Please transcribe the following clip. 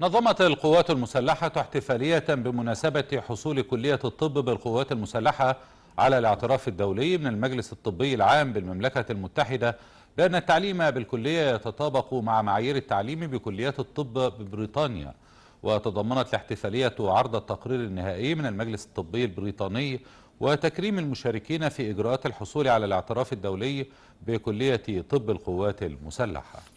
نظمت القوات المسلحة احتفالية بمناسبة حصول كلية الطب بالقوات المسلحة على الاعتراف الدولي من المجلس الطبي العام بالمملكة المتحدة بأن التعليم بالكلية يتطابق مع معايير التعليم بكليات الطب ببريطانيا وتضمنت الاحتفالية عرض التقرير النهائي من المجلس الطبي البريطاني وتكريم المشاركين في إجراءات الحصول على الاعتراف الدولي بكلية طب القوات المسلحة